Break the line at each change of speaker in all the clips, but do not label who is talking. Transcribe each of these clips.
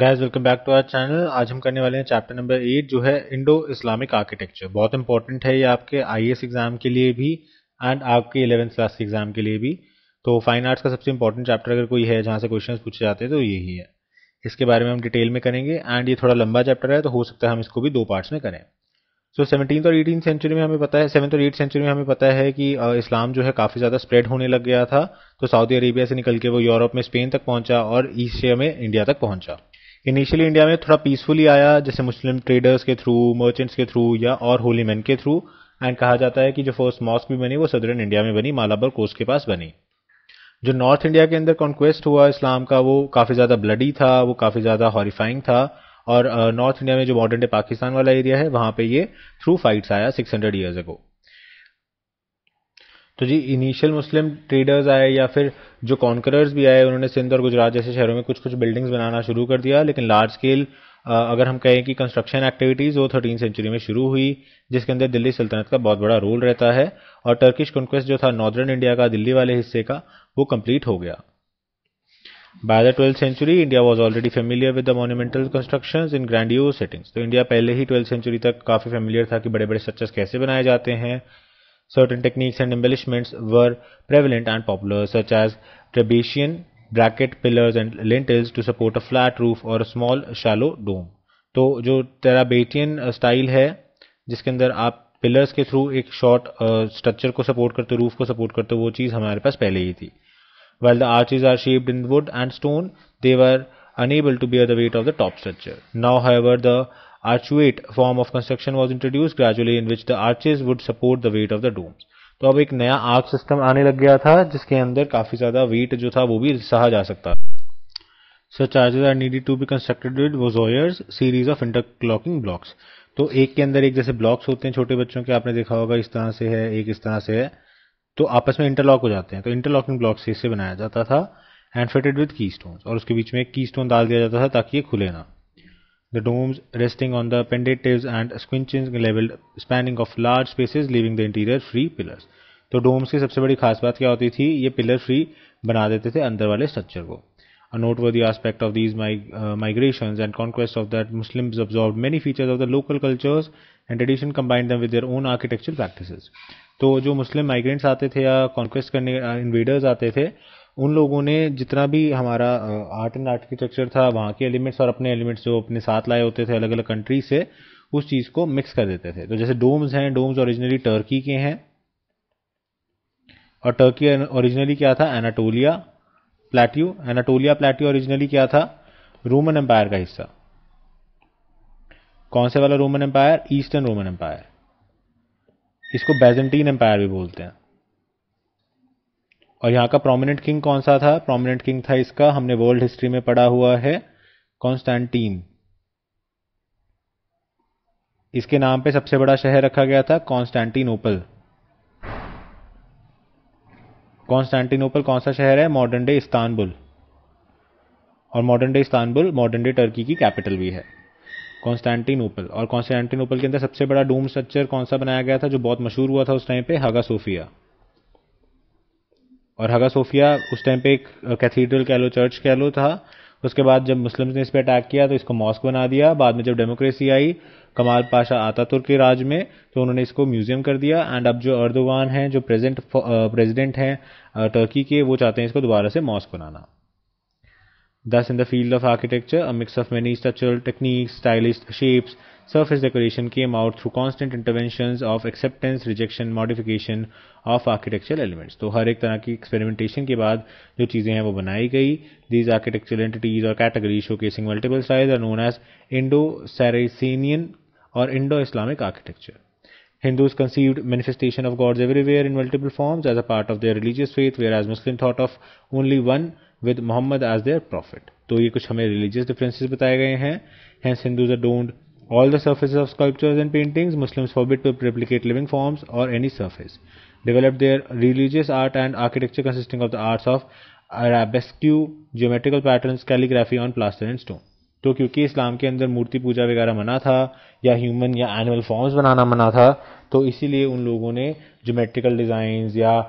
Guys welcome back to our channel आज हम करने वाले हैं चैप्टर नंबर एट जो है इंडो इस्लामिक आर्किटेक्चर बहुत इंपॉर्टेंट है ये आपके आईएएस एग्जाम के लिए भी एंड आपके इलेवेंथ क्लास के एग्जाम के लिए भी तो फाइन आर्ट्स का सबसे इंपॉर्टेंट चैप्टर अगर कोई है जहाँ से क्वेश्चन पूछे जाते हैं तो यही है इसके बारे में हम डिटेल में करेंगे एंड ये थोड़ा लंबा चैप्टर है तो हो सकता है हम इसको भी दो पार्ट्स में करें सो सेवनटीन और एटीन सेंचुरी में हमें पता है सेवन्थ और एट सेंचुरी में हमें पता है कि इस्लाम जो है काफ़ी ज़्यादा स्प्रेड होने लग गया था तो सऊदी अरेबिया से निकल के वो यूरोप में स्पेन तक पहुंचा और ईशिया में इंडिया तक पहुंचा इनिशियली इंडिया में थोड़ा पीसफुली आया जैसे मुस्लिम ट्रेडर्स के थ्रू मर्चेंट्स के थ्रू या और होली मैन के थ्रू एंड कहा जाता है कि जो फर्स्ट मॉस्क भी बनी वो सदरन इंडिया में बनी मालाबर कोस्ट के पास बनी जो नॉर्थ इंडिया के अंदर कॉन्क्वेस्ट हुआ इस्लाम का वो काफ़ी ज़्यादा ब्लडी था वो काफ़ी ज़्यादा हॉरीफाइंग था और नॉर्थ इंडिया में जो मॉडर्न डे पाकिस्तान वाला एरिया है वहां पे ये थ्रू फाइट्स आया 600 हंड्रेड ईयर्स अगो तो जी इनिशियल मुस्लिम ट्रेडर्स आए या फिर जो कॉन्करर्स भी आए उन्होंने सिंध और गुजरात जैसे शहरों में कुछ कुछ बिल्डिंग्स बनाना शुरू कर दिया लेकिन लार्ज स्केल अगर हम कहें कि कंस्ट्रक्शन एक्टिविटीज़ वो थर्टीन सेंचुरी में शुरू हुई जिसके अंदर दिल्ली सल्तनत का बहुत बड़ा रोल रहता है और टर्किश कॉन्क्वेस्ट जो था नॉर्दर्न इंडिया का दिल्ली वाले हिस्से का वो कंप्लीट हो गया by the twelfth century India was already familiar with the monumental construction in grandiose settings तो इंडिया पहले ही ट्वेल्थ सेंचुरी तक काफ़ी फेमिलियर था कि बड़े बड़े स्ट्रक्चर्स कैसे बनाए जाते हैं Certain techniques and embellishments were prevalent and popular, such as trapezium, bracket pillars and lintels to support a flat roof और स्मॉल शैलो डोम तो जो टेराबेटियन स्टाइल uh, है जिसके अंदर आप पिलर्स के थ्रू एक शॉर्ट स्ट्रक्चर uh, को सपोर्ट करते रूफ को सपोर्ट करते वो चीज़ हमारे पास पहले ही थी well the arches are shaped in wood and stone they were enable to bear the weight of the top structure now however the arcuate form of construction was introduce gradually in which the arches would support the weight of the domes तो अब एक नया arc system आने लग गया था जिसके अंदर काफ़ी ज़्यादा वेट जो था वो भी सहा जा सकता such arches are needed to be constructed with voussoirs series of interlocking blocks तो एक के अंदर एक जैसे ब्लॉक्स होते हैं छोटे बच्चों के आपने देखा होगा इस तरह से है एक इस तरह से है तो आपस में इंटरलॉक हो जाते हैं तो इंटरलॉकिंग ब्लॉक से इसे बनाया जाता था and fitted with keystone और उसके बीच में एक की स्टोन डाल दिया जाता था ताकि ये खुले ना the domes resting on the pendentives and squinching level spanning of large spaces leaving the interior free pillars तो डोम्स की सबसे बड़ी खास बात क्या होती थी ये पिलर फ्री बना देते थे अंदर वाले स्ट्रक्चर को A noteworthy aspect of these mig uh, migrations and conquests of that Muslims absorbed many features of the local cultures and tradition combined them with their own architectural practices. तो जो मुस्लिम migrants आते थे या conquest करने invaders आते थे उन लोगों ने जितना भी हमारा आर्ट एंड आर्किटेक्चर था वहाँ के एलिमेंट्स और अपने एलिमेंट्स जो अपने साथ लाए होते थे अलग अलग कंट्री से उस चीज़ को मिक्स कर देते थे तो जैसे डोम्स हैं डोम्स ओरिजिनली टर्की के हैं और टर्की ओरिजिनली क्या था Anatolia plateau Anatolia plateau originally क्या था रोमन एम्पायर का हिस्सा कौन से वाला Roman empire eastern Roman empire इसको बेजेंटीन एम्पायर भी बोलते हैं और यहाँ का प्रोमिनेंट किंग कौन सा था प्रोमिनेंट किंग था इसका हमने वर्ल्ड हिस्ट्री में पढ़ा हुआ है कॉन्स्टेंटीन इसके नाम पे सबसे बड़ा शहर रखा गया था कॉन्स्टेंटिनोपल कॉन्स्टेंटिनोपल कौन सा शहर है मॉडर्न डे इस्तानबुल और modern day Istanbul modern day Turkey की कैपिटल भी है कॉन्स्टेंटिनोपल और कॉन्स्टेंटिनोपल के अंदर सबसे बड़ा डूम स्ट्रक्चर कौन सा बनाया गया था जो बहुत मशहूर हुआ था उस टाइम पे हागा सोफिया और हगा सोफिया उस टाइम पे एक कैथीड्रल कह लो चर्च कह लो था उसके बाद जब मुस्लिम्स ने इस पर अटैक किया तो इसको मॉस्क बना दिया बाद में जब डेमोक्रेसी आई कमाल पाशा आतातुर्क के राज में तो उन्होंने इसको म्यूजियम कर दिया एंड अब जो अर्दवान हैं जो प्रेजेंट प्रेजिडेंट हैं टर्की के वो चाहते हैं इसको दोबारा से मॉस्क बनाना thus in the field of architecture a mix of many structural techniques stylist shapes surface decoration came out through constant intervention of acceptance rejection modification of architectural elements तो हर एक तरह की एक्सपेरिमेंटेशन के बाद जो चीज़ें हैं वो बनाई गई दीज आर्किटेक्चरल एंटिटीज और category showcasing multiple size are known as Indo Saracenic और Indo Islamic architecture Hindus conceived manifestation of gods everywhere in multiple forms as a part of their religious faith, whereas Muslims thought of only one with Muhammad as their prophet. तो ये कुछ हमें religious differences बताए गए हैं Hence Hindus adorned all the surface of sculptures and paintings Muslims forbid to replicate living forms और any surface develop their religious art and architecture consisting of the arts of arabesque geometrical pattern calligraphy on plaster and stone तो क्योंकि इस्लाम के अंदर मूर्ति पूजा वगैरह मना था या human या एनिमल फॉर्म्स बनाना मना था तो इसीलिए उन लोगों ने ज्योमेट्रिकल डिजाइन या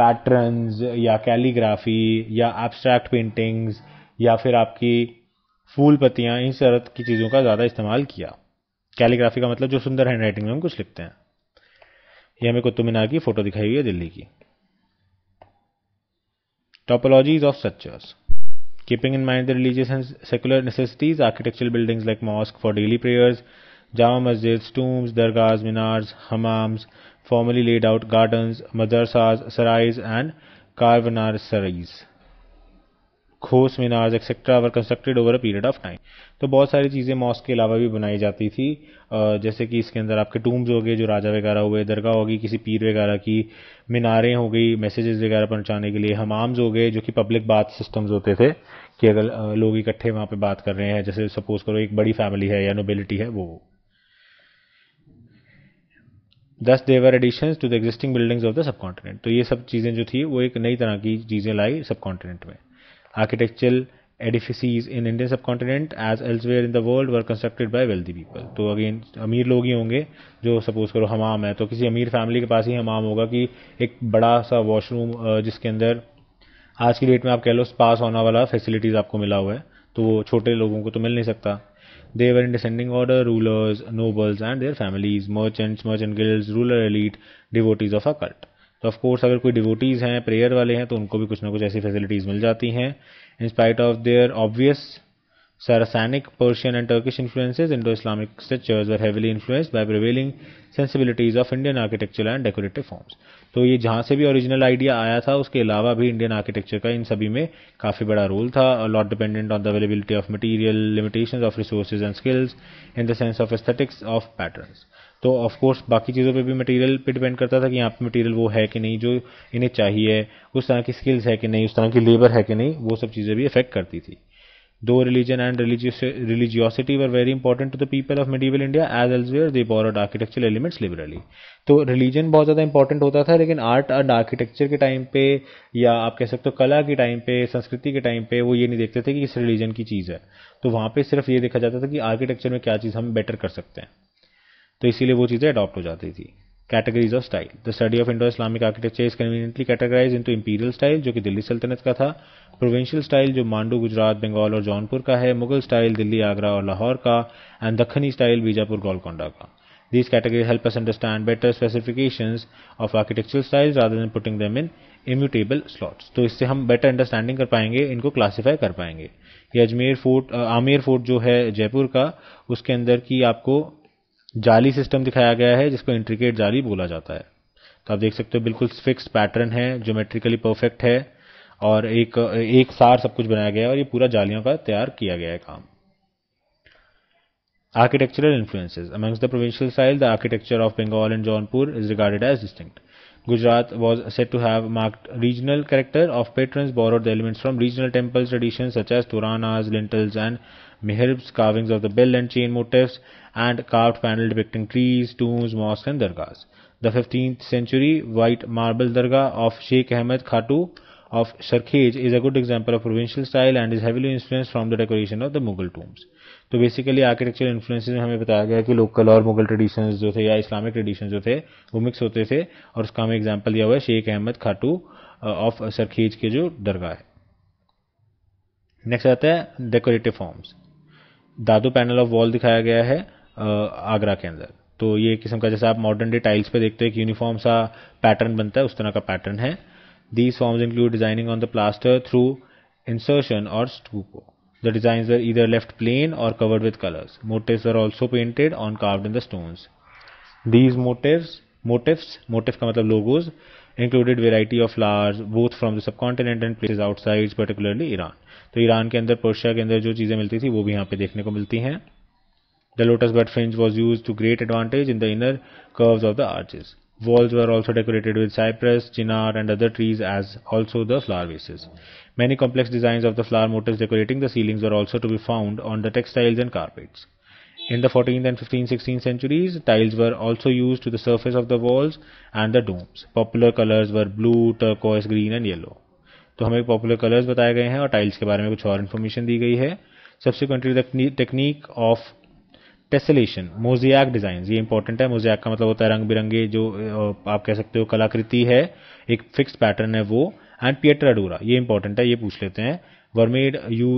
पैटर्न uh, या कैलीग्राफी या एबस्ट्रैक्ट पेंटिंग्स या फिर आपकी फूल पत्तियाँ इन तरह की चीज़ों का ज़्यादा इस्तेमाल किया कैलीग्राफी का मतलब जो सुंदर हैंड राइटिंग में हम कुछ लिखते हैं ये हमें कुतुब मीनार की फोटो दिखाई हुई है दिल्ली की topologies of structures keeping in mind the religious and secular necessities architectural buildings like mosque for daily prayers Jama Masjid tombs dargah minars hammam formally laid out garden madrasas sarais and caravan sarais kos minars etcetera were constructed over a period of time तो बहुत सारी चीज़ें mask के अलावा भी बनाई जाती थी जैसे कि इसके अंदर आपके टूम्स हो गए जो राजा वगैरह हुए दरगाह होगी किसी पीर वगैरह की मीनारें हो गई मैसेजेस वगैरह पहुंचाने के लिए हमाम्स हो गए जो कि पब्लिक बात सिस्टम्स होते थे कि अगर लोग इकट्ठे वहाँ पर बात कर रहे हैं जैसे सपोज करो एक बड़ी फैमिली है या नोबिलिटी है वो thus they were addition to the existing buildings of the सब कॉन्टिनेंट तो ये सब चीज़ें जो थी वो एक नई तरह की चीज़ें लाई सब कॉन्टिनेंट में architectural edifices in Indian subcontinent as elsewhere in the world were constructed by wealthy people तो अगेन अमीर लोग ही होंगे जो सपोज करो हमाम है तो किसी अमीर फैमिली के पास ही हमाम होगा कि एक बड़ा सा वॉशरूम जिसके अंदर आज की डेट में आप कह लो पास होना वाला फैसिलिटीज आपको मिला हुआ है तो वो छोटे लोगों को तो मिल नहीं सकता they they were in descending order rulers nobles and their families merchants merchant guilds ruler elite devotees of a cult तो ऑफ़ कोर्स अगर कोई डिवोटीज़ हैं प्रेयर वाले हैं तो उनको भी कुछ ना कुछ ऐसी फैसिलिटीज़ मिल जाती हैं in spite of their obvious Saracenic Persian and Turkish influences, Indo Islamic structures are heavily influence by prevailing sensibilities of Indian architecture and decorative forms तो ये जहाँ से भी ओरिजिनल आइडिया आया था उसके अलावा भी इंडियन आर्किटेक्चर का इन सभी में काफ़ी बड़ा रोल था lot dependent on the availability of material limitation of resources and skills in the sense of aesthetics of pattern तो ऑफ कोर्स बाकी चीज़ों पे भी मटेरियल पे डिपेंड करता था कि यहाँ पे मटेरियल वो है कि नहीं जो इन्हें चाहिए उस तरह की स्किल्स है कि नहीं उस तरह की लेबर है कि नहीं वो सब चीज़ें भी अफेक्ट करती थी though religion and religiosity were very important to the people of medieval India as where they borrowed architecture elements liberally तो रिलीजन बहुत ज़्यादा इंपॉर्टेंट होता था लेकिन आर्ट एंड आर्किटेक्चर के टाइम पे या आप कह सकते हो कला के टाइम पे संस्कृति के टाइम पे वो ये नहीं देखते थे कि किस रिलीजन की चीज़ है तो वहाँ पे सिर्फ ये देखा जाता था कि आर्किटेक्चर में क्या चीज़ हम बेटर कर सकते हैं तो इसीलिए वो चीज़ें अडॉप्ट हो जाती थी categories of style the study of Indo Islamic architecture is conveniently categorize into imperial style जो कि दिल्ली सल्तनत का था प्रोविंशियल स्टाइल जो मांडू गुजरात बंगाल और जौनपुर का है मुगल स्टाइल दिल्ली आगरा और लाहौर का एंड दखनी स्टाइल बीजापुर गोलकोंडा का this category help us understand better specification of architecture style rather than putting them in immutable slots. तो इससे हम बेटर अंडरस्टैंडिंग कर पाएंगे इनको क्लासीफाई कर पाएंगे ये अजमेर फोर्ट आमेर फोर्ट जो है जयपुर का उसके अंदर की आपको जाली सिस्टम दिखाया गया है जिसको इंट्रीकेट जाली बोला जाता है तो आप देख सकते हो बिल्कुल फिक्स पैटर्न है ज्योमेट्रिकली परफेक्ट है और एक एक सार सब कुछ बनाया गया है और ये पूरा जालियों का तैयार किया गया है काम architectural influences amongst the provincial style the architecture of Bengal and Jaunpur is regarded as distinct Gujarat was said to have marked regional character of pattern borrowed the elements from regional temples tradition such as toranas lintels and mihrabs carvings of the bell and chain motifs, and carved panel depicting trees, tombs, mosques, and dargahs. The 15th century white marble dargah of Sheikh Ahmed Khatu of sharkhej is a good example of provincial style and is heavily influenced from the decoration of the Mughal tombs. तो basically architecture influences में हमें बताया गया कि local और Mughal traditions जो थे या इस्लामिक ट्रेडिशंस जो थे वो मिक्स होते थे और उसका हमें एग्जांपल दिया हुआ है शेख अहमद खाटू ऑफ सरखेज के जो दरगाह है नेक्स्ट आता है decorative forms dado panel of wall दिखाया गया है आगरा के अंदर तो ये किस्म का जैसे आप मॉडर्न डे टाइल्स पे देखते हैं कि यूनिफॉर्म सा पैटर्न बनता है उस तरह का पैटर्न है these forms include designing on the plaster through insertion or stucco the design are either left plain or covered with colours motif are also painted on carve in the stone these motif motif motif का मतलब logos included variety of flowers both from the सब subcontinent and place outside particularly Iran तो ईरान के अंदर Persia के अंदर जो चीज़ें मिलती थी वो भी यहाँ पे देखने को मिलती है the lotus bud fringe was use to great advantage in the inner curve of the arches walls were also decorated with cypress chinar and other trees as also the flower vases many complex design of the flower motifs decorating the ceilings are also to be found on the textiles and carpets in the fourteen and fifteen sixteen centuries tiles were also use to the surface of the walls and the domes popular colours were blue turquoise green and yellow तो हमें popular colours बताए गए हैं और tiles के बारे में कुछ और इन्फॉर्मेशन दी गई है subsequently the technique of tessellation mosaic design ये इंपॉर्टेंट है मोजियाक का मतलब होता है रंग बिरंगे जो आप कह सकते हो कलाकृति है एक फिक्स पैटर्न है वो एंड पियट्राडोरा ये इंपॉर्टेंट है ये पूछ लेते हैं were made you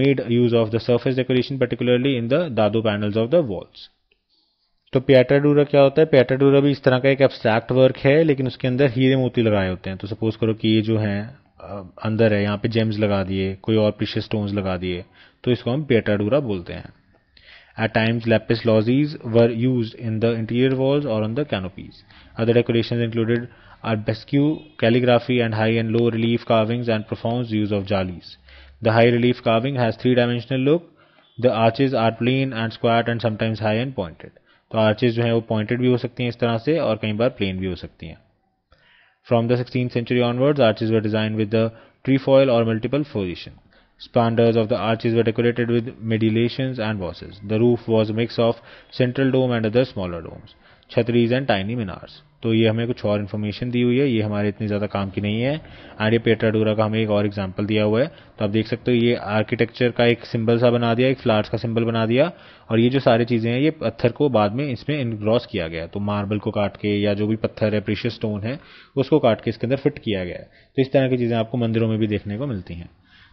made use of the surface decoration particularly in the dado panel of the walls तो पियाट्राडोरा क्या होता है पियाट्राडोरा भी इस तरह का एक एब्स्ट्रैक्ट वर्क है लेकिन उसके अंदर हीरे मोती लगाए होते हैं तो सपोज करो कि ये जो है अंदर है यहाँ पे जेम्स लगा दिए कोई और पीछे स्टोन्स लगा दिए तो इसको हम पेटाडूरा बोलते हैं at times lapis lazuli were use in the interior walls और on the canopies other decoration included arabesque calligraphy and high and low relief carvings and performs use of jalis the high relief carving has three dimensional look the arches are plain and squat and sometimes high and pointed तो arches जो है वो pointed भी हो सकती हैं इस तरह से और कई बार प्लेन भी हो सकती हैं From the 16th century onwards, arches were designed with the trefoil or multiple position. Spanders of the arches were decorated with medallions and bosses. The roof was a mix of central dome and other smaller domes, chhatris and tiny minars. तो ये हमें कुछ और information दी हुई है ये हमारे इतने ज़्यादा काम की नहीं है एंड ये पेट्राडोरा का हमें एक और एग्जाम्पल दिया हुआ है तो आप देख सकते हो ये आर्किटेक्चर का एक सिंबल सा बना दिया एक फ्लावर्स का सिंबल बना दिया और ये जो सारी चीज़ें हैं ये पत्थर को बाद में इसमें इनग्रॉस किया गया तो मार्बल को काट के या जो भी पत्थर है प्रेशियस स्टोन है उसको काट के इसके अंदर फिट किया गया है तो इस तरह की चीज़ें आपको मंदिरों में भी देखने को मिलती हैं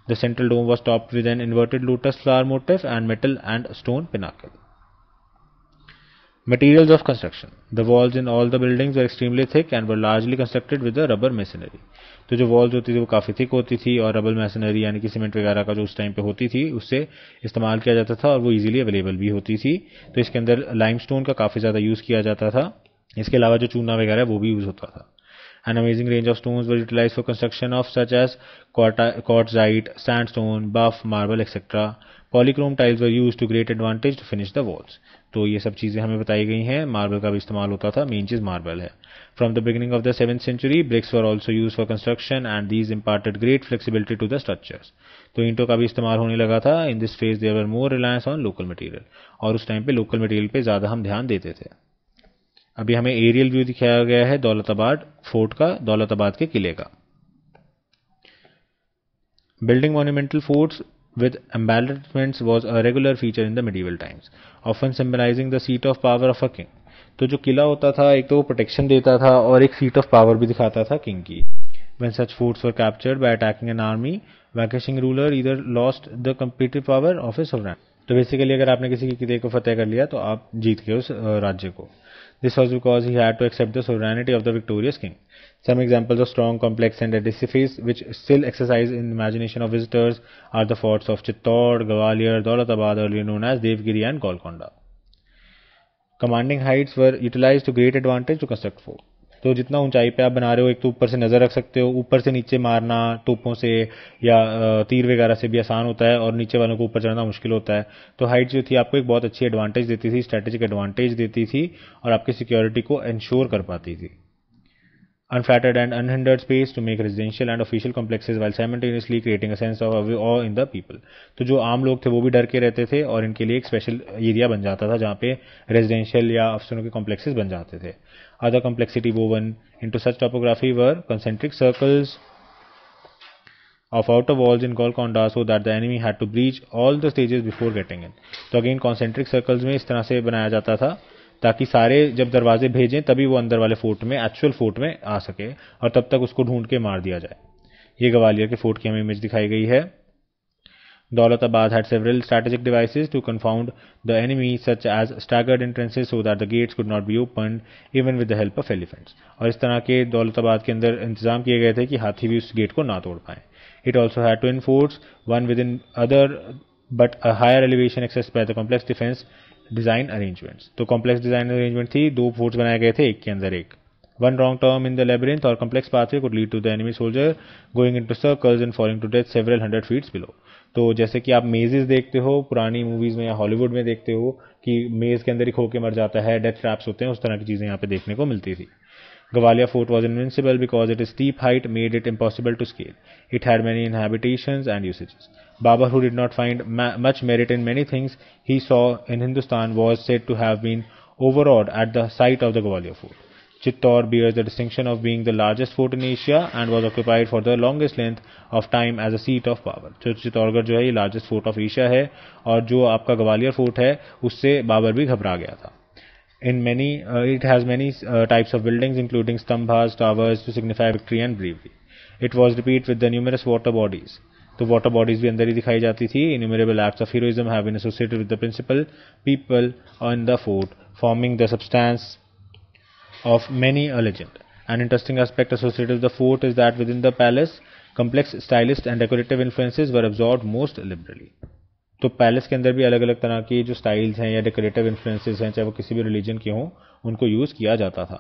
the central dome was top with an inverted lotus flower motif and metal and stone pinnacle Materials of construction. The walls in all the buildings were extremely thick and were largely constructed with the rubber masonry. तो जो walls होती थी वो काफ़ी thick होती थी और rubble masonry यानी कि सीमेंट वगैरह का जो उस टाइम पे होती थी उससे इस्तेमाल किया जाता था और वो इजीली अवेलेबल भी होती थी तो इसके अंदर लाइमस्टोन का काफ़ी ज़्यादा यूज़ किया जाता था इसके अलावा जो चूना वगैरह वो भी यूज़ होता था An amazing range of stones were utilized for construction of such as quartzite, sandstone, buff, marble, etc. Polychrome tiles were use to great advantage to finish the walls तो ये सब चीज़ें हमें बताई गई हैं मार्बल का भी इस्तेमाल होता था मेन चीज़ मार्बल है from the beginning of the seven century bricks were also use for construction and these imparted great flexibility to the structures तो इंटो का भी इस्तेमाल होने लगा था in this phase are more reliance on local material और उस टाइम पे लोकल मटीरियल पे ज़्यादा हम ध्यान देते थे अभी हमें एरियल व्यू दिखाया गया है दौलताबाद फोर्ट का दौलताबाद के किले का building monumental forts with embattlements was a regular feature in the medieval times often symbolizing the seat of power of a king तो जो किला होता था एक तो वो प्रोटेक्शन देता था और एक सीट ऑफ पावर भी दिखाता था किंग की when such forts were captured by attacking an army vacating ruler either lost the competitive power of a sovereign तो बेसिकली अगर आपने किसी के किले को फतेह कर लिया तो आप जीत गए उस राज्य को This was because he had to accept the sovereignty of the victorious king. Some examples of strong, complex, and edifices which still exercise in the imagination of visitors are the forts of Chittor, Gwalior, Daulatabad, earlier known as Devgiri and Golconda. Commanding heights were utilized to great advantage to construct forts. तो जितना ऊंचाई पे आप बना रहे हो एक तो ऊपर से नज़र रख सकते हो ऊपर से नीचे मारना टोपों से या तीर वगैरह से भी आसान होता है और नीचे वालों को ऊपर चढ़ना मुश्किल होता है तो हाइट जो थी आपको एक बहुत अच्छी एडवांटेज देती थी स्ट्रैटेजिक एडवांटेज देती थी और आपकी सिक्योरिटी को इंश्योर कर पाती थी unflattered and unhindered space to make residential and official complexes while simultaneously creating a sense of awe in the people तो जो आम लोग थे वो भी डर के रहते थे और इनके लिए एक स्पेशल एरिया बन जाता था जहाँ पे रेजिडेंशियल या अफसरों के कॉम्प्लेक्सेस बन जाते थे other complexity woven into such topography were concentric circles of outer walls in Golconda so that the enemy had to breach all the stages before getting in. तो अगेन कॉन्सेंट्रिक सर्कल्स में इस तरह से बनाया जाता था ताकि सारे जब दरवाजे भेजें तभी वो अंदर वाले फोर्ट में एक्चुअल फोर्ट में आ सके और तब तक उसको ढूंढ के मार दिया जाए ये ग्वालियर के फोर्ट की हमें इमेज दिखाई गई है Daulatabad had several strategic devices to confound the enemy such as staggered entrances so that the gates could not be open even with the help of elephants और इस तरह के दौलताबाद के अंदर इंतजाम किए गए थे कि हाथी भी उस गेट को ना तोड़ पाए it also had two in forts one within other but a higher elevation access by the complex defence design arrangements तो कॉम्प्लेक्स डिजाइन अरेंजमेंट थी दो फोर्ट्स बनाए गए थे एक के अंदर एक one wrong turn in the labyrinth or complex pathway could lead to the enemy soldier going in to circles in falling to death several hundred feets below तो जैसे कि आप मेजेस देखते हो पुरानी मूवीज में या हॉलीवुड में देखते हो कि मेज के अंदर ही खो के मर जाता है डेथ ट्रैप्स होते हैं उस तरह की चीजें यहाँ पे देखने को मिलती थी Gwalia fort was invincible because its steep height made it impossible to scale. It had many inhabitations and usages. Baba, who did not find ma- much merit in many things he saw in Hindustan, was said to have been overawed at the sight of the Gwalia fort. Chittor bears the distinction of being the largest fort in Asia and was occupied for the longest length of time as a seat of power. So Chittorgarh जो है largest fort of Asia है और जो आपका Gwalior fort है उससे बाबर भी घबरा गया था in many uh, it has many uh, types of buildings including stambhas towers to signify victory and bravery it was repeated with the numerous water bodies the water bodies bhi andar hi dikhai jati innumerable acts of heroism have been associated with the principal people on the fort forming the substance of many a legend an interesting aspect associated with the fort is that within the palace complex stylist and decorative influences were absorbed most liberally तो palace के अंदर भी अलग अलग तरह की जो styles हैं या डेकोरेटिव इन्फ्लुएंसेस हैं चाहे वो किसी भी रिलीजन के हों उनको यूज़ किया जाता था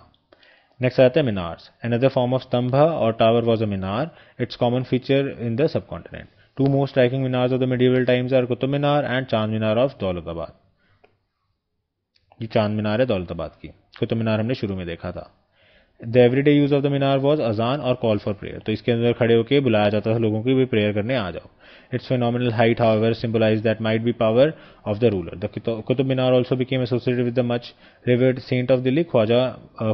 नेक्स्ट आता है मीनार्स अनदर फॉर्म ऑफ स्तंभ और tower was a minar it's common feature in the सब continent two most striking minars of the medieval times are Qutub Minar and Chand Minar of Daulatabad ये चांद मीनार है दौलताबाद की कुतुब मीनार हमने शुरू में देखा था the everyday use of the minar was azan or call for prayer तो इसके अंदर खड़े होकर बुलाया जाता था लोगों की भी प्रेयर करने आ जाओ its nominal height however symbolise that might be power of the ruler the Qutub Minar also became associated with the much revered saint of Delhi Khwaja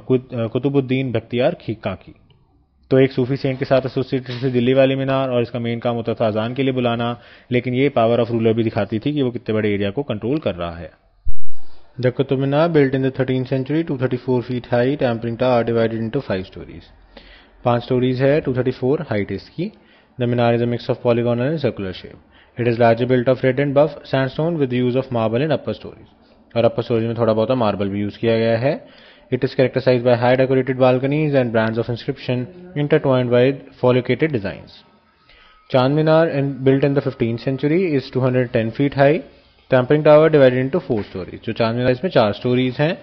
Qutbuddin Bakhtiyar Kaki की तो एक सूफी सेंट के साथ एसोसिएटेड थी दिल्ली वाली मीनार और इसका मेन काम होता था अजान के लिए बुलाना लेकिन ये पावर ऑफ रूलर भी दिखाती थी कि वो कितने बड़े एरिया को कंट्रोल कर रहा है The Qutub built in the 13th century, 234 feet height, Ampering Tower divided into five stories. Five stories है, 234 height इसकी. The Minar is a mix of polygonal and circular shape. It is largely built of red and buff sandstone with the use of marble in upper stories. और upper stories में थोड़ा बहुत marble भी use किया गया है. It is characterized by high decorated balconies and brands of inscription intertwined by folicated designs. Chand Minar, in, built in the 15th century, is 210 feet high. Tapering tower divided into four storeys जो चांद मीनार इसमें चार stories हैं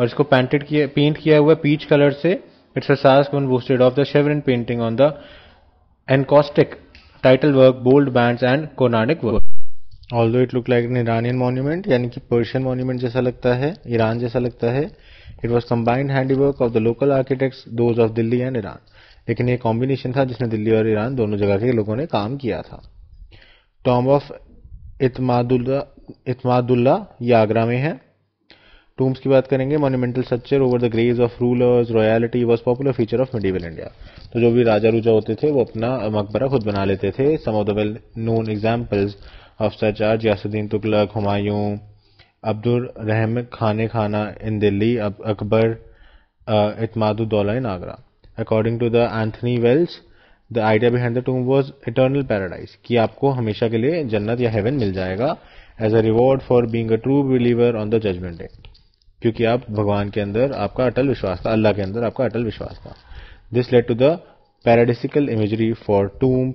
और इसको painted किया paint किया हुआ peach colour से it's a sass one boasted of the chevron painting on the encaustic tile work bold band and Quranic work all though it look like an Iranian monument यानी कि Persian monument जैसा लगता है Iran जैसा लगता है it was combined handiwork of the local architect those of Delhi and Iran लेकिन ये कॉम्बिनेशन था जिसमें दिल्ली और ईरान दोनों जगह के लोगों ने काम किया था टॉम ऑफ इतमादुल्ला इतमादुल्ला ये आगरा में है टूम्स की बात करेंगे monumental structure over the graves of rulers royalty was popular feature of medieval India तो जो भी राजा रूजा होते थे वो अपना मकबरा खुद बना लेते थे some of the well known examples of such are Ghiyasuddin Tughlaq Humayun Abdul Rahim Khan Khana in Delhi Akbar Itimaduddaula in Agra according to the Anthony Welch the idea behind the tomb was eternal paradise कि आपको हमेशा के लिए जन्नत या हेवन मिल जाएगा as a reward for being a true believer on the judgment day क्योंकि आप भगवान के अंदर आपका अटल विश्वास था अल्लाह के अंदर आपका अटल विश्वास था this led to the paradisiacal imagery for tomb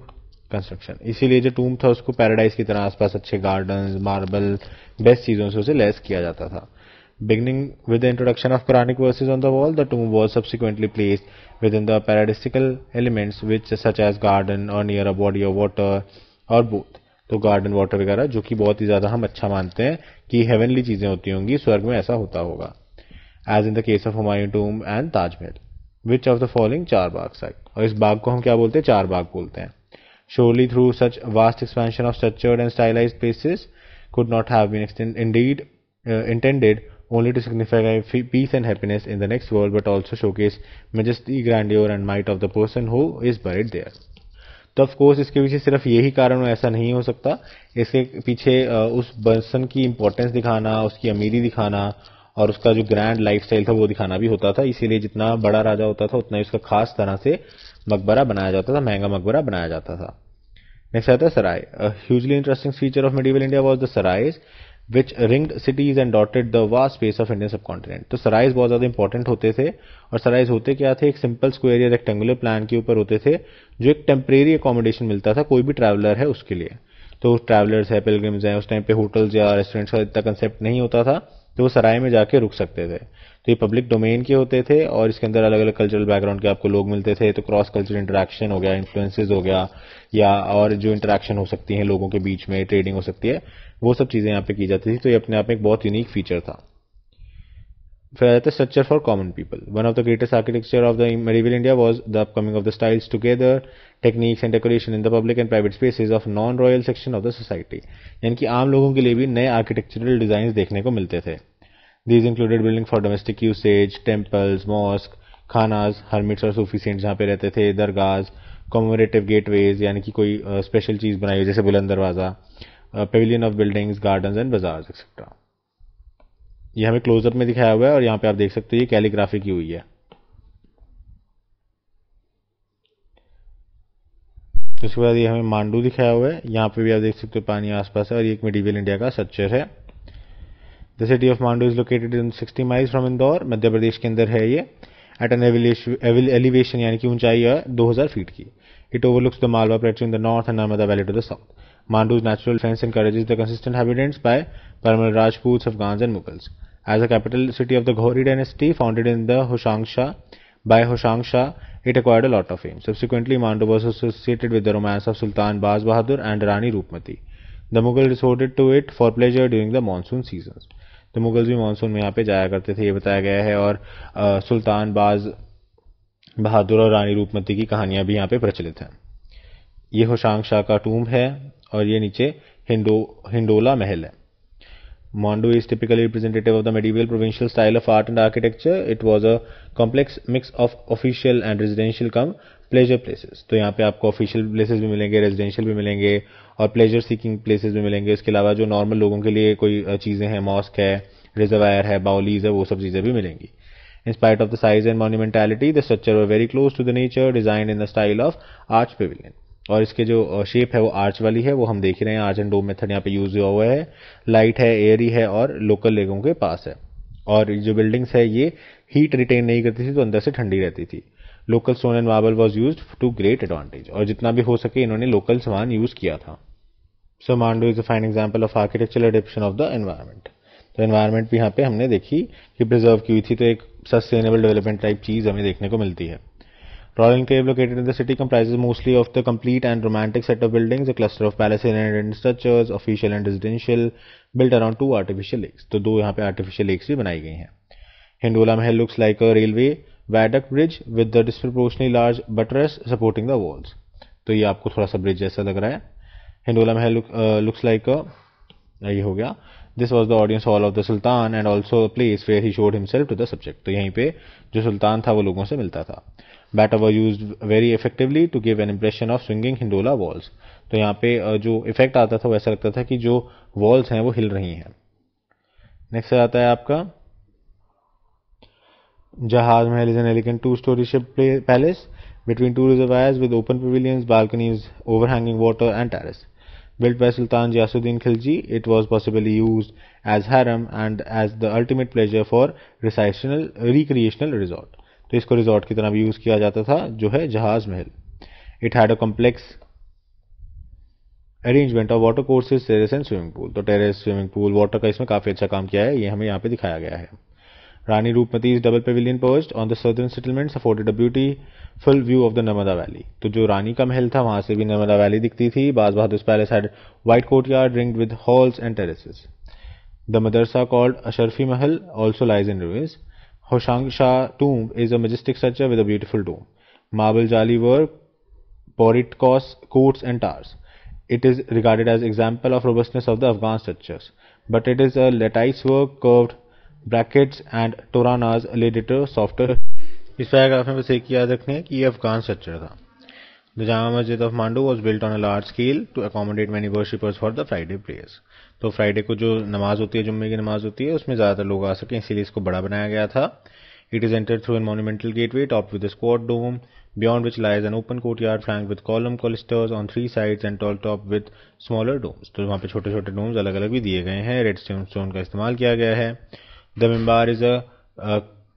construction इसीलिए जो टूम था उसको पैराडाइज की तरह आसपास अच्छे गार्डन मार्बल बेस्ट चीजों से उसे लेस किया जाता था beginning with the introduction of Quranic verses on the wall, the tomb was subsequently placed within the paradisical elements which such as garden or near a body of water or both. तो garden water वगैरह जो कि बहुत ही ज्यादा हम अच्छा मानते हैं कि हेवनली चीजें होती होंगी स्वर्ग में ऐसा होता होगा as in the case of हमारी tomb and Taj Mahal which of the following char bagh site और इस बाग को हम क्या बोलते हैं चार बाग बोलते हैं surely through such vast expansion of structured and stylise places could not है only to signify peace and happiness in the next world, but also showcase majesty, grandeur, and might of the person who is buried there. तो of course इसके पीछे सिर्फ यही कारण ऐसा नहीं हो सकता इसके पीछे उस पर्सन की इंपॉर्टेंस दिखाना उसकी अमीरी दिखाना और उसका जो ग्रैंड स्टाइल था वो दिखाना भी होता था इसीलिए जितना बड़ा राजा होता था उतना ही उसका खास तरह से मकबरा बनाया जाता था महंगा मकबरा बनाया जाता था नेक्स्ट आता है sarai hugely interesting feature of medieval India was the sarais which ringed cities and dotted the vast space of Indian subcontinent तो सराइज बहुत ज़्यादा इंपॉर्टेंट होते थे और सराइज होते क्या थे एक सिंपल स्क्वेयर या रेक्टेंगुलर प्लान के ऊपर होते थे जो एक टेम्परेरी अकोमोडेशन मिलता था कोई भी ट्रैवलर है उसके लिए तो ट्रैवलर्स है पिलग्रिम्स हैं उस टाइम पे होटल्स या रेस्टोरेंट्स का इतना कंसेप्ट नहीं होता था तो वो सराय में जाके रुक सकते थे तो ये पब्लिक डोमेन के होते थे और इसके अंदर अलग अलग कल्चरल बैकग्राउंड के आपको लोग मिलते थे तो क्रॉस कल्चर इंटरेक्शन हो गया इन्फ्लुएंसेस हो गया या और जो इंटरेक्शन हो सकती है लोगों के बीच में ट्रेडिंग हो सकती है वो सब चीज़ें यहाँ पे की जाती थी तो ये अपने आप में एक बहुत यूनिक फीचर था फिर आ जाता है structure for common people one of the greatest architecture of the medieval India was the upcoming of the styles together techniques and decoration in the public and private spaces of non royal section of the society यानी कि आम लोगों के लिए भी नए architectural design देखने को मिलते थे these included building for domestic usage temples mosque khanqahs hermits और सूफी सेंट जहाँ पे रहते थे दरगाज कॉमोरेटिव गेटवेज यानी कि कोई स्पेशल चीज़ बनाई हुई जैसे Buland Darwaza pavilion of buildings garden and bazaar etcetera ये हमें क्लोजअप में दिखाया हुआ है और यहाँ पे आप देख सकते हो ये कैलीग्राफी की हुई है उसके बाद ये हमें मांडू दिखाया हुआ है यहाँ पे भी आप देख सकते हो पानी आसपास है और ये एक मिडीवियल इंडिया का सच्चर है the city of Mandu is located in 60 miles from Indore Madhya Pradesh के अंदर है ये एट एन एलिवेशन यानी कि ऊंचाई है 2000 फीट की it overlooks the Malwa plateau in the north and Narmada valley to the south Mandu's natural defense encourages the consistent habitants by Parmal Rajputs, Afghans, and Mughals. As a capital city of the Ghori dynasty, founded in the Hoshang by Hoshang it acquired a lot of fame. Subsequently, Mandu was associated with the romance of Sultan Baz Bahadur and Rani Rupmati. The Mughal resorted to it for pleasure during the monsoon seasons. The Mughals भी monsoon में यहाँ पे जाया करते थे ये बताया गया है और आ, सुल्तान बाज बहादुर और रानी रूपमती की कहानियाँ भी यहाँ पे प्रचलित हैं ये होशांग शाह का टूम है और ये नीचे हिंडो हिंडोला महल है Mandu is typically representative of the medieval provincial style of art and architecture it was a complex mix of official and residential cum pleasure places तो यहाँ पे आपको ऑफिशियल प्लेसेस भी मिलेंगे रेजिडेंशियल भी मिलेंगे और प्लेजर सीकिंग प्लेसेस भी मिलेंगे इसके अलावा जो नॉर्मल लोगों के लिए कोई चीजें हैं मॉस्क है रिजर्वायर है बाउलीज है वो सब चीजें भी मिलेंगी in spite of the size and monumentality the structure very close to the nature design in the style of art pavilion और इसके जो शेप है वो आर्च वाली है वो हम देख रहे हैं आर्च एंड डोम मेथड यहाँ पे यूज हुआ हुआ है लाइट है एयरी है और लोकल लेगों के पास है और जो बिल्डिंग्स है ये हीट रिटेन नहीं करती थी तो अंदर से ठंडी रहती थी local stone and marble was use to great advantage और जितना भी हो सके इन्होंने लोकल सामान यूज किया था so Mandu is a fine example of architecture adaption of the environment तो एनवायरमेंट भी यहाँ पे हमने देखी कि प्रिजर्व की हुई थी तो एक सस्टेनेबल डेवलपमेंट टाइप चीज हमें देखने को मिलती है Royal enclave located in the city comprises mostly of the complete and romantic set of buildings, a cluster of palaces and hidden structures, official and residential, built around two artificial lakes. So, two here artificial lakes are बनाई गई हैं. Hindola Mahal looks like a railway viaduct bridge with the disproportionately large buttress supporting the walls. So, this looks like a bridge. जैसा Mahal रहा है. looks like a ये हो गया. This was the audience hall of the Sultan and also a place where he showed himself to the subject. So, here, the Sultan was वो लोगों से मिलता batter were use very effectively to give an impression of swinging hindola walls तो यहाँ पे जो effect आता था वो ऐसा लगता था कि जो वॉल्स हैं वो हिल रही हैं नेक्स्ट आता है आपका Jahaz Mahal is an elegant two storey ship palace between two reservoirs with open pavilions balconies overhanging water and terrace built by Sultan Ghiyasuddin Khilji it was possibly use as harem and as the ultimate pleasure for recreational recreational resort तो इसको resort की तरह भी use किया जाता था जो है Jahaz Mahal it had a complex arrangement of water courses terrace and swimming pool तो टेरेस स्विमिंग पूल वाटर का इसमें काफ़ी अच्छा काम किया है ये हमें यहाँ पे दिखाया गया है Rani Roopmati is double pavilion post on the southern settlements afforded a full view of the Narmada valley तो जो रानी का महल था वहां से भी नर्मदा वैली दिखती थी Baz Bahadur palace had white courtyard ring with halls and terraces the मदरसा called Ashrafi Mahal also lies in रिवेज Hoshangshah tomb is a majestic structure with a beautiful dome, marble jali work, porticos, courts and towers. It is regarded as example of robustness of the Afghan structures, but it is a lattice work, curved brackets and toranas लेडिटर software इस paragraph में बस एक ही याद रखने कि ये अफगान स्ट्रक्चर था the Jama Masjid of Mandu was built on a large scale to accommodate many worshippers for the Friday prayers तो फ्राइडे को जो नमाज होती है जुम्मे की नमाज होती है उसमें ज़्यादातर लोग आ सकें इसीलिए इसको बड़ा बनाया गया था is enter through an a gateway top with squat dome beyond which lies an open courtyard flanked with column cloisters on three sides and tall top with smaller domes तो वहाँ पे छोटे छोटे डोम्स अलग अलग भी दिए गए हैं रेड स्टोन स्टोन का इस्तेमाल किया गया है द मेम्बार इज अ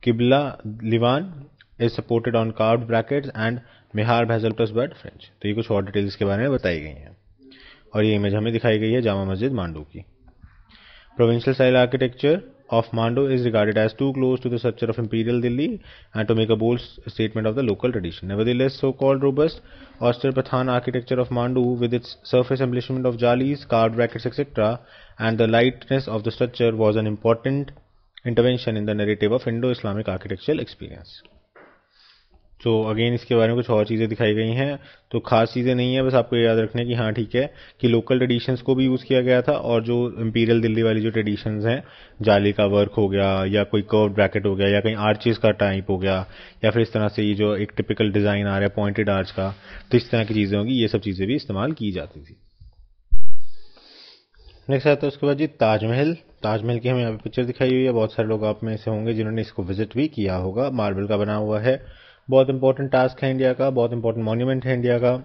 किबला लिवान is supported on card brackets and मिहार भैजल प्लस बर्ड फ्रेंच तो ये कुछ और डिटेल्स के बारे में बताई गई हैं और ये इमेज हमें दिखाई गई है जामा मस्जिद मांडू की provincial style architecture of Mandu is regarded as too close to the structure of imperial Delhi and to make a bold statement of the local tradition nevertheless so called robust austere Pathan architecture of Mandu with its surface embellishment of jalis card bracket etcetera and the lightness of the structure was an important intervention in the narrative of Indo Islamic architecture experience तो again इसके बारे में कुछ और चीज़ें दिखाई गई हैं तो खास चीज़ें नहीं है बस आपको याद रखने की हाँ ठीक है कि लोकल ट्रेडिशंस को भी यूज़ किया गया था और जो इम्पीरियल दिल्ली वाली जो ट्रेडिशंस हैं जाली का वर्क हो गया या कोई कर्व ब्रैकेट हो गया या कहीं आर्चेस का टाइप हो गया या फिर इस तरह से ये जो एक टिपिकल डिज़ाइन आ रहा है पॉइंटेड आर्च का तो इस तरह की चीज़ें होंगी ये सब चीज़ें भी इस्तेमाल की जाती थी नेक्स्ट आता है उसके बाद जी ताजमहल ताजमहल की हमें यहाँ पे पिक्चर दिखाई हुई है बहुत सारे लोग आप में ऐसे होंगे जिन्होंने इसको विजिट भी किया होगा मार्बल का बना हुआ है बहुत इंपॉर्टेंट टास्क है इंडिया का बहुत इंपॉर्टेंट मोन्यूमेंट है इंडिया का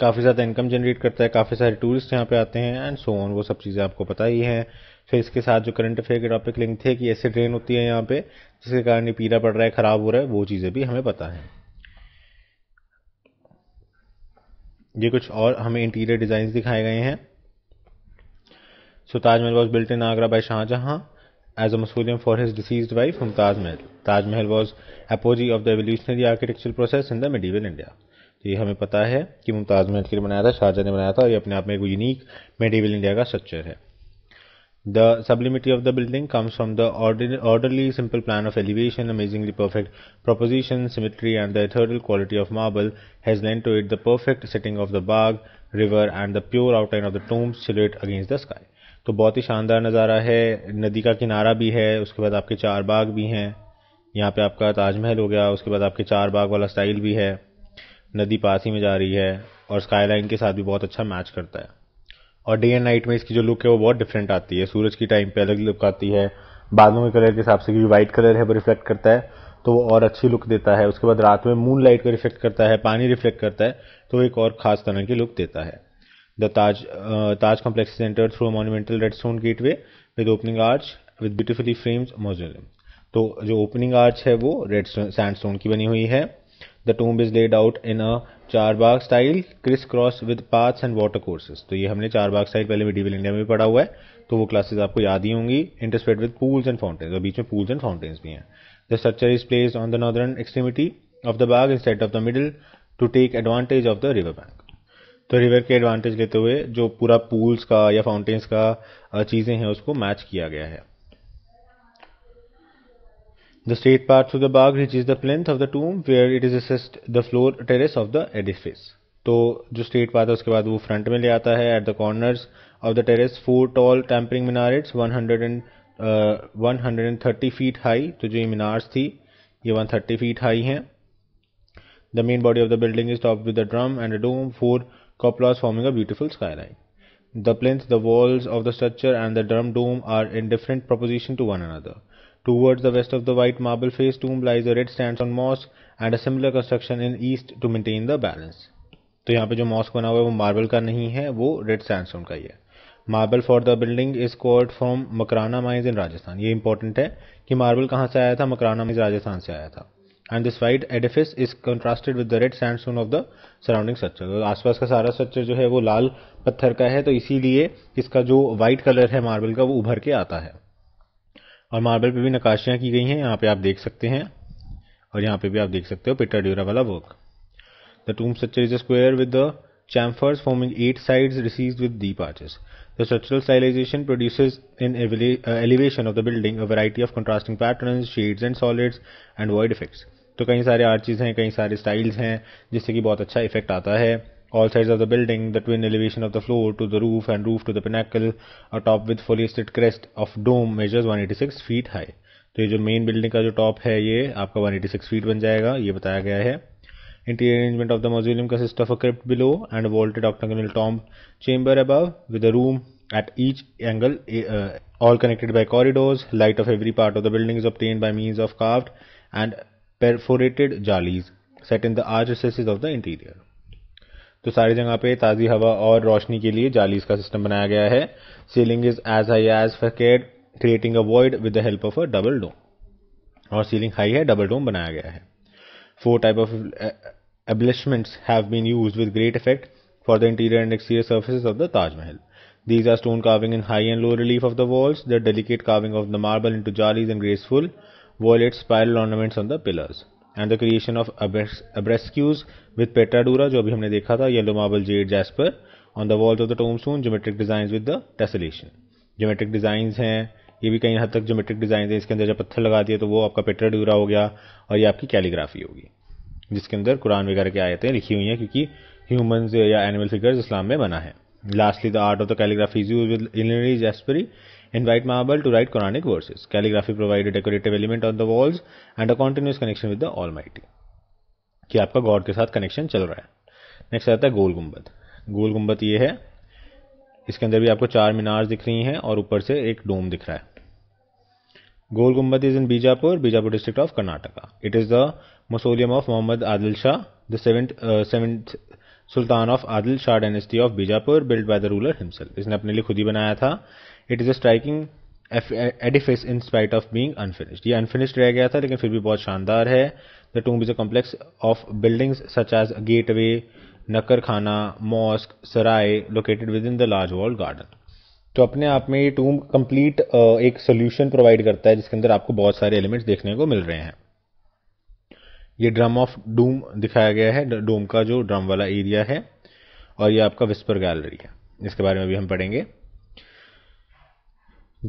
काफ़ी ज़्यादा इनकम जनरेट करता है काफ़ी सारे टूरिस्ट यहाँ पे आते हैं एंड सो ऑन वो सब चीज़ें आपको पता ही है फिर इसके साथ जो करंट अफेयर के टॉपिक लिंक थे कि ऐसे ड्रेन होती है यहाँ पे जिसके कारण ये पीला पड़ रहा है ख़राब हो रहा है वो चीज़ें भी हमें पता है ये कुछ और हमें इंटीरियर डिज़ाइन दिखाए गए हैं so Taj Mahal was built in Agra by Shah Jahan as a mausoleum for his deceased wife Mumtaz Mahal. Taj Mahal was apogee of the evolutionary architectural process in the medieval India. तो ये हमें पता है कि मुमताज़ महल के लिए बनाया था शाहजहाँ ने बनाया था और ये अपने आप में एक यूनिक मेडिवल इंडिया का स्ट्रक्चर है The sublimity of the building comes from the order, orderly, simple plan of elevation, amazingly perfect proposition, symmetry, and the ethereal quality of marble has lent to it the perfect setting of the bog, river, and the pure outline of the tombs silhouette against the sky. तो बहुत ही शानदार नज़ारा है नदी का किनारा भी है उसके बाद आपके चार बाग भी हैं यहाँ पे आपका ताजमहल हो गया उसके बाद आपके चार बाग वाला स्टाइल भी है नदी पास ही में जा रही है और स्काईलाइन के साथ भी बहुत अच्छा मैच करता है और डे एंड नाइट में इसकी जो लुक है वो बहुत डिफरेंट आती है सूरज की टाइम पे अलग लुक आती है बादलों के कलर के हिसाब से क्योंकि वाइट कलर है वो रिफ्लेक्ट करता है तो वो और अच्छी लुक देता है उसके बाद रात में मून लाइट को रिफ्लेक्ट करता है पानी रिफ्लेक्ट करता है तो एक और ख़ास तरह की लुक देता है the Taj, uh, Taj complex is entered through a monumental red stone gateway with opening arch with beautifully framed mausoleum. तो जो ओपनिंग आर्च है वो रेड सैंड स्टोन की बनी हुई है the tomb is laid out in a char bagh style crisscross with paths and water courses तो ये हमने चार बाग स्टाइल पहले मिडिवल इंडिया में भी पढ़ा हुआ है तो वो क्लासेस आपको याद ही होंगी interspersed with pools and fountains और बीच में पूल्स एंड फाउंटेन्स भी हैं the structure is place on the northern extremity of the bagh instead of the middle to take advantage of the river bank तो रिवर के एडवांटेज लेते हुए जो पूरा पूल्स का या फाउंटेन्स का चीज़ें हैं उसको मैच किया गया है The part path the bagh reach is the plinth of the tomb where it is assist the floor terrace of the edifice. तो जो स्ट्रेट पार्ट है उसके बाद वो फ्रंट में ले आता है at the corners of the terrace four tall tapering one hundred and one hundred and thirty feet high तो जो ये मीनार्स थी ये वन थर्टी फीट हाई हैं the main body of the building is top with the drum and dome four cupolas forming a beautiful skyline. The plinth, the walls of the structure, and the drum dome are in different proportion to one another. Towards the west of the white marble faced tomb lies a red sandstone mosque and a similar construction in east to maintain the balance. तो यहाँ पे जो mask बना हुआ है वो marble का नहीं है वो रेड सैंडस्टोन का ही है marble for the building is called from Makrana mines in Rajasthan ये इंपॉर्टेंट है कि मार्बल कहाँ से आया था मकराना माइंस राजस्थान से आया था and this white edifice is contrasted with the red stone of the surrounding structure तो आसपास का सारा स्ट्रक्चर जो है वो लाल पत्थर का है तो इसीलिए इसका जो वाइट कलर है मार्बल का वो उभर के आता है और मार्बल पे भी नकाशियाँ की गई हैं यहाँ पे आप देख सकते हैं और यहाँ पे भी आप देख सकते हो पिटर ड्यूरा वाला work the tomb structure is square with the chamfers forming eight sides recessed with deep arches. The structural stylization produce in elevation of the building a variety of contrasting patterns, shades and solids and void तो कई सारे arches हैं कई सारे styles हैं जिससे कि बहुत अच्छा इफेक्ट आता है all sides of the building the twin elevation of the floor to the roof and roof to the pinnacle और top with foliated crest of dome measures 186 feet high तो ये जो मेन बिल्डिंग का जो top है ये आपका 186 feet बन जाएगा ये बताया गया है interior arrangement of the mausoleum consist of a crypt below and vaulted octagonal tomb chamber above with room at each angle all connected by corridors light of every part of the building is obtained by means of काफ्ट and perforated jalis set in the arch spaces of the interior तो सारी जगह पे ताज़ी हवा और रोशनी के लिए जालीज का सिस्टम बनाया गया है ceiling is as high as फेड creating a void with the help of a double dome और सीलिंग हाई है डबल डोम बनाया गया है four type of embellishments have been use with great effect for the interior and exterior surfaces of the Taj Mahal are stone stone in high and low relief of the walls the delicate delicate of the marble into jalis and graceful violet spiral ornaments on the pillars and the creation of abrascues with petradura जो अभी हमने देखा था yellow marble jade jasper on the walls of the टोमसून geometric design with the tessellation geometric design हैं ये भी कहीं हद तक ज्योमेट्रिक डिजाइन है इसके अंदर जब पत्थर लगा दिए तो वो आपका पेट्राडूरा हो गया और ये आपकी कैलीग्राफी होगी जिसके अंदर कुरान वगैरह की आयतें लिखी हुई हैं क्योंकि ह्यूमंस या एनिमल फिगर्स इस्लाम में बना है lastly the art of the calligraphy is use with इलनरी जैस्परी invite Mahabal to write Quranic verses. Calligraphy provided a decorative element on the walls and a continuous connection with the Almighty. कि आपका God के साथ connection चल रहा है next आता है गोल गुम्बद गोल गुम्बद ये है इसके अंदर भी आपको चार मीनार दिख रही हैं और ऊपर से एक डोम दिख रहा है Gol Gumbaz is in Bijapur Bijapur district of Karnataka it is the mausoleum of Mohammed Adil Shah the seventh sultan of Adil Shah dynasty of Bijapur build by the ruler himself इसने अपने लिए खुद ही बनाया था it is a striking edifice in spite of being unfinished ये अनफिनिश्ड रह गया था लेकिन फिर भी बहुत शानदार है the tomb is a complex of buildings such as gate gateway naqqar khana mosque sarai located within the large wall garden तो अपने आप में ये टूम कंप्लीट एक सोल्यूशन प्रोवाइड करता है जिसके अंदर आपको बहुत सारे एलिमेंट्स देखने को मिल रहे हैं ये ड्रम ऑफ डूम दिखाया गया है डोम का जो ड्रम वाला एरिया है और ये आपका विस्पर गैलरी है इसके बारे में भी हम पढ़ेंगे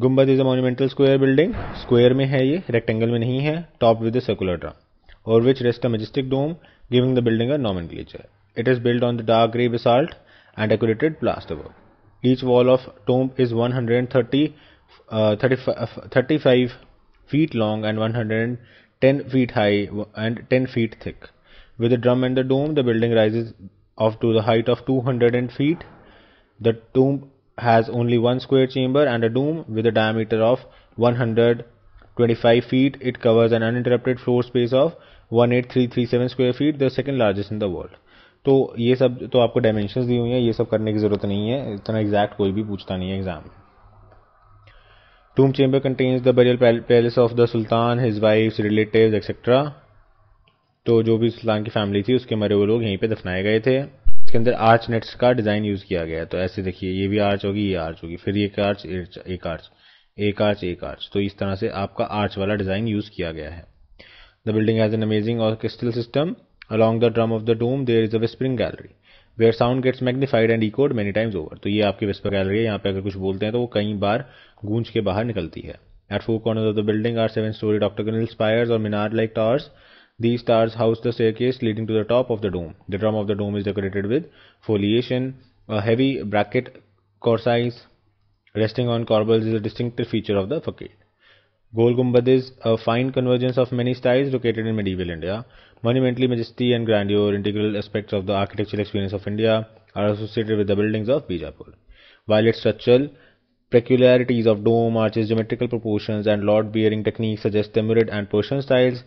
Gumbaz is a monumental square building square में है ये रेक्टेंगल में नहीं है टॉप विद सर्कुलर ड्रम और which rest a majestic dome giving the building a नॉमन क्लीचर it is build on the dark grey basalt and decorated plaster work each wall of tomb is one hundred and thirty thirty five feet long and one hundred 10 feet high and 10 feet thick. With a drum and the dome, the building rises up to the height of 200 feet. The tomb has only one square chamber and a dome with a diameter of 125 feet. It covers an uninterrupted floor space of 18337 square feet the second largest in the world तो ये सब तो आपको dimensions दी हुई हैं ये सब करने की ज़रूरत नहीं है इतना एग्जैक्ट कोई भी पूछता नहीं है एग्जाम में Tomb chamber contains the burial palace of the Sultan, his wives, relatives, etc. तो जो भी सुल्तान की फैमिली थी उसके मरे हुए लोग यहीं पे दफनाए गए थे इसके अंदर आर्च नेट्स का डिज़ाइन यूज़ किया गया तो ऐसे देखिए ये भी आर्च होगी ये आर्च होगी फिर एक आर्च एक आर्च एक आर्च एक आर्च तो इस तरह से आपका आर्च वाला डिज़ाइन यूज़ किया गया है the building has an amazing orchestral system along the drum of the dome there is a whispering gallery where sound gets magnified and echoed many times over तो ये आपकी विस्पर गैलरी है यहाँ पे अगर कुछ बोलते हैं तो वो कई बार गूंज के बाहर निकलती है at four corner of the building are seven storey octagonal spires और मीनार like towers the stairs house the staircase leading to the top of the dome the drum of the dome is decorated with foliation heavy bracket cornice resting on corbels is a distinctive feature of the facade Gol Gumbaz is a fine convergence of many styles located in medieval India monumentally मजिस्टी and grandeur integral aspects of the architecture experience of India are associated with the buildings of Bijapur वायलेट structural peculiarities of dome arches geometrical proportion and load bearing technique suggest Timurid and Persian styles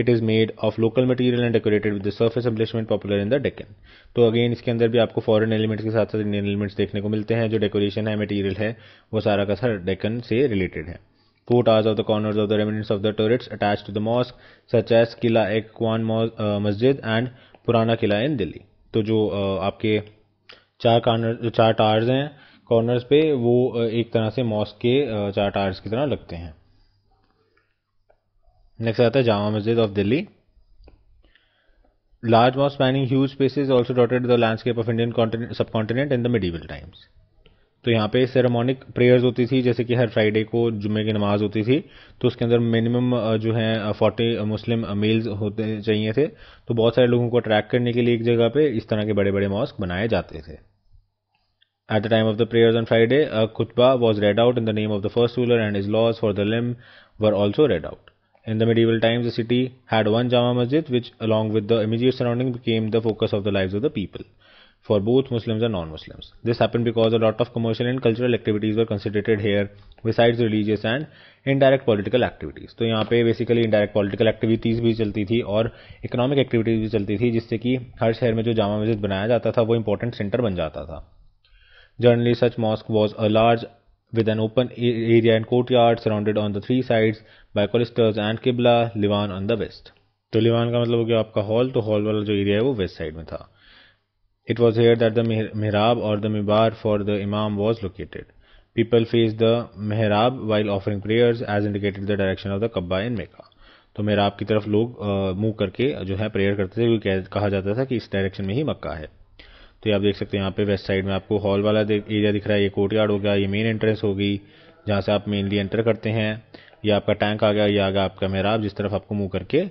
it is made of local material and decorated with the surface embellishment popular in the Deccan तो again इसके अंदर भी आपको फॉरन elements के साथ साथ Indian elements देखने को मिलते हैं जो डेकोरेशन है मटीरियल है वो सारा का सर डेकन से रिलेटेड है Four towers of the corners of the remnants of the turrets attached to the mosque, such as Kila ek Kwan Masjid and Purana Kila in Delhi. तो जो आपके चार कार्नर चार टावर्स हैं कॉर्नर्स पे वो एक तरह से मॉस्क के चार टावर्स की तरह लगते हैं नेक्स्ट आता है Jama Masjid of Delhi large mosques spanning huge spaces also dotted the landscape of Indian subcontinent in the medieval times. तो यहाँ पे सेरेमोनिक प्रेयर्स होती थी जैसे कि हर फ्राइडे को जुम्मे की नमाज होती थी तो उसके अंदर मिनिमम जो है फोर्टी मुस्लिम मेल्स होते चाहिए थे तो बहुत सारे लोगों को अट्रैक्ट करने के लिए एक जगह पे इस तरह के बड़े बड़े मॉस्क बनाए जाते थे at the time of the prayers on Friday खुतबा was read out in the name of the first ruler and is laws for the लिम वर also read out in the medieval times the city had one Jama Masjid which along with the immediate surrounding became the focus of the life of the people for both Muslims and non-Muslims. This happened because a lot of commercial and cultural activities were concentrated here besides religious and indirect political activities. to yahan pe basically indirect political activities bhi chalti thi aur economic activities bhi chalti thi jisse ki har शहर mein jo jama masjid banaya jata tha wo important center ban jata tha Generally such mosque was a large with an open area and courtyard surrounded on the three sides by cloisters and Qibla, Livan on the west. to लिवान ka matlab ho gaya aapka hall to hall wala jo area hai wo west side mein tha It was here that the mihrab or the mibar for the imam was located. People faced the mihrab while offering prayers as indicated the direction of the Kaaba in Mecca. तो मेराब की तरफ लोग मुंह करके जो है prayer करते थे क्योंकि कहा जाता था कि इस डायरेक्शन में ही मक्का है तो ये आप देख सकते हैं यहाँ पे वेस्ट साइड में आपको हॉल वाला एरिया दिख रहा है ये कोर्ट यार्ड हो गया ये मेन एंट्रेंस होगी जहाँ से आप मेनली एंटर करते हैं ये आपका टैंक आ गया ये आ गया आपका मेराब जिस तरफ आपको मुंह करके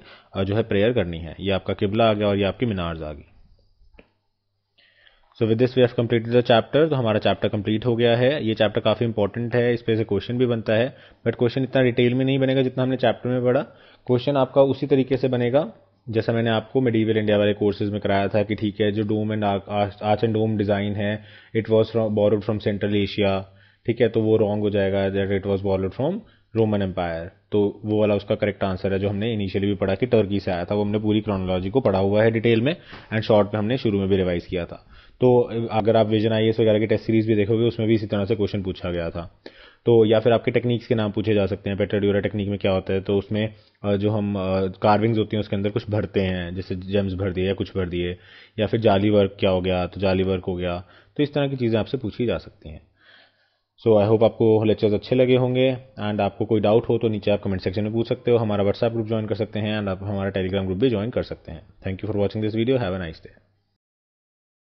जो है प्रेयर करनी है ये आपका किबला आ गया और ये आपकी मीनार्स आ गई so with this we have completed the chapter तो हमारा चैप्टर कंप्लीट हो गया है ये चैप्टर काफ़ी इंपॉर्टेंट है इस पर से क्वेश्चन भी बनता है बट क्वेश्चन इतना डिटेल में नहीं बनेगा जितना हमने चैप्टर में पढ़ा क्वेश्चन आपका उसी तरीके से बनेगा जैसा मैंने आपको मेडिवल इंडिया वाले कोर्सेज में कराया था कि ठीक है जो dome and arch and dome design है it was borrowed from central Asia ठीक है तो वो रॉन्ग हो जाएगा that it was borrowed from Roman empire तो वो वाला उसका करेक्ट आंसर है जो हमने इनिशियली भी पढ़ा कि टर्की से आया था वो हमने पूरी क्रोनोलॉजी को पढ़ा हुआ है डिटेल में एंड शॉर्ट में हमने शुरू में भी रिवाइज किया था तो अगर आप विजन आई वगैरह की टेस्ट सीरीज भी देखोगे उसमें भी इसी तरह से क्वेश्चन पूछा गया था तो या फिर आपके टेक्निक्स के नाम पूछे जा सकते हैं ड्यूरा टेक्निक में क्या होता है तो उसमें जो हम कार्विंग्स होती हैं उसके अंदर कुछ भरते हैं जैसे जेम्स भर दिए या कुछ भर दिए या फिर जाली वर्क क्या हो गया तो जाली वर्क हो गया तो इस तरह की चीज़ें आपसे पूछी जा सकती हैं सो आई होप आपको लेक्चर्स अच्छे लगे होंगे एंड आपको कोई डाउट हो तो नीचे आप कमेंट सेक्शन में पूछ सकते हो हमारा व्हाट्सएप ग्रुप ज्वाइन कर सकते हैं एंड आप हमारा टेलीग्राम ग्रुप भी ज्वाइन कर सकते हैं thank you for watching this video have a nice day